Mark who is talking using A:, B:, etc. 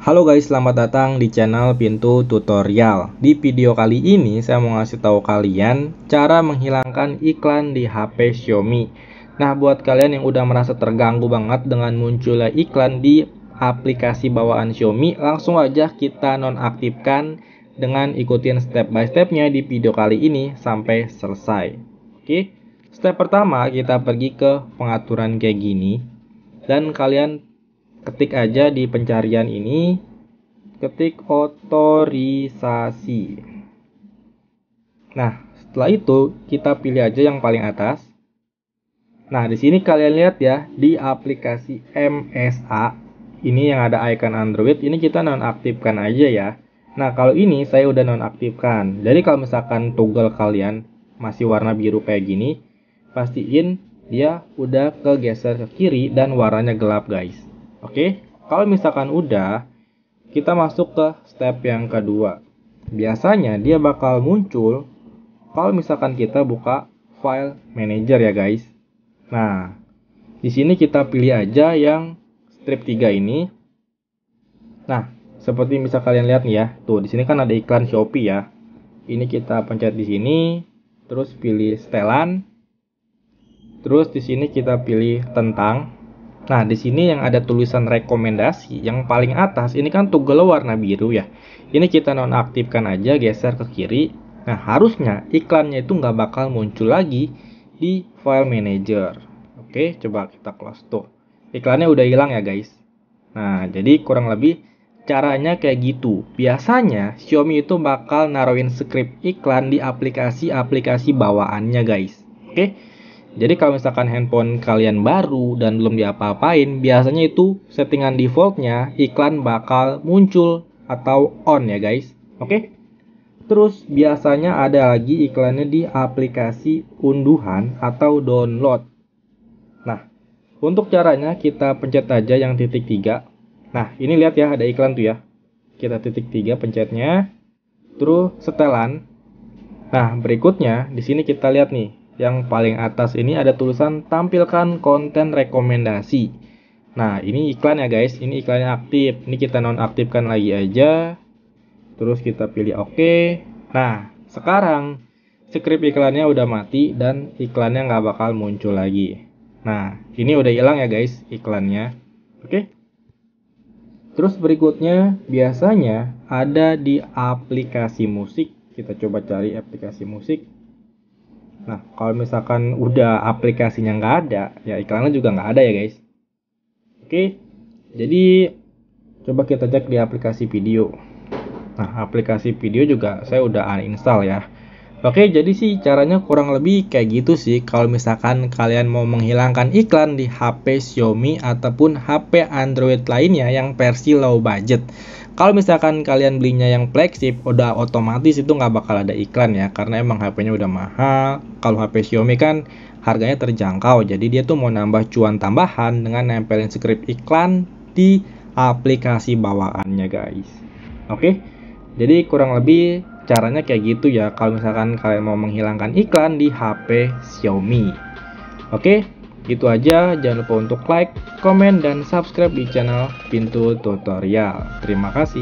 A: Halo guys, selamat datang di channel Pintu Tutorial. Di video kali ini saya mau ngasih tahu kalian cara menghilangkan iklan di HP Xiaomi. Nah, buat kalian yang udah merasa terganggu banget dengan munculnya iklan di aplikasi bawaan Xiaomi, langsung aja kita nonaktifkan dengan ikutin step by stepnya di video kali ini sampai selesai. Oke, step pertama kita pergi ke pengaturan kayak gini dan kalian ketik aja di pencarian ini ketik otorisasi nah setelah itu kita pilih aja yang paling atas nah di sini kalian lihat ya di aplikasi MSA ini yang ada icon Android ini kita nonaktifkan aja ya nah kalau ini saya udah nonaktifkan jadi kalau misalkan toggle kalian masih warna biru kayak gini pastiin dia udah kegeser ke kiri dan warnanya gelap guys Oke, okay? kalau misalkan udah, kita masuk ke step yang kedua. Biasanya dia bakal muncul kalau misalkan kita buka file manager ya guys. Nah, di sini kita pilih aja yang strip 3 ini. Nah, seperti bisa kalian lihat nih ya. Tuh, di sini kan ada iklan Shopee ya. Ini kita pencet di sini, terus pilih setelan. Terus di sini kita pilih tentang. Nah, di sini yang ada tulisan rekomendasi yang paling atas ini kan toggle warna biru ya. Ini kita nonaktifkan aja, geser ke kiri. Nah, harusnya iklannya itu nggak bakal muncul lagi di file manager. Oke, coba kita close tuh. Iklannya udah hilang ya guys. Nah, jadi kurang lebih caranya kayak gitu. Biasanya Xiaomi itu bakal naruhin script iklan di aplikasi-aplikasi bawaannya guys. Oke. Jadi kalau misalkan handphone kalian baru dan belum diapa-apain, biasanya itu settingan defaultnya iklan bakal muncul atau on ya guys. Oke? Okay? Terus biasanya ada lagi iklannya di aplikasi unduhan atau download. Nah, untuk caranya kita pencet aja yang titik tiga. Nah, ini lihat ya ada iklan tuh ya. Kita titik tiga pencetnya. Terus setelan. Nah, berikutnya di sini kita lihat nih yang paling atas ini ada tulisan tampilkan konten rekomendasi. Nah, ini iklan ya guys, ini iklannya aktif. Ini kita nonaktifkan lagi aja. Terus kita pilih oke. Okay. Nah, sekarang script iklannya udah mati dan iklannya nggak bakal muncul lagi. Nah, ini udah hilang ya guys iklannya. Oke. Okay? Terus berikutnya biasanya ada di aplikasi musik. Kita coba cari aplikasi musik. Nah, kalau misalkan udah aplikasinya nggak ada, ya iklannya juga nggak ada ya guys. Oke, jadi coba kita cek di aplikasi video. Nah, aplikasi video juga saya udah uninstall ya. Oke, jadi sih caranya kurang lebih kayak gitu sih kalau misalkan kalian mau menghilangkan iklan di HP Xiaomi ataupun HP Android lainnya yang versi low budget. Kalau misalkan kalian belinya yang flagship, udah otomatis itu nggak bakal ada iklan ya, karena emang HP-nya udah mahal. Kalau HP Xiaomi kan harganya terjangkau, jadi dia tuh mau nambah cuan tambahan dengan nempelin script iklan di aplikasi bawaannya guys. Oke, jadi kurang lebih caranya kayak gitu ya kalau misalkan kalian mau menghilangkan iklan di HP Xiaomi. Oke, itu aja. Jangan lupa untuk like, komen, dan subscribe di channel Pintu Tutorial. Terima kasih.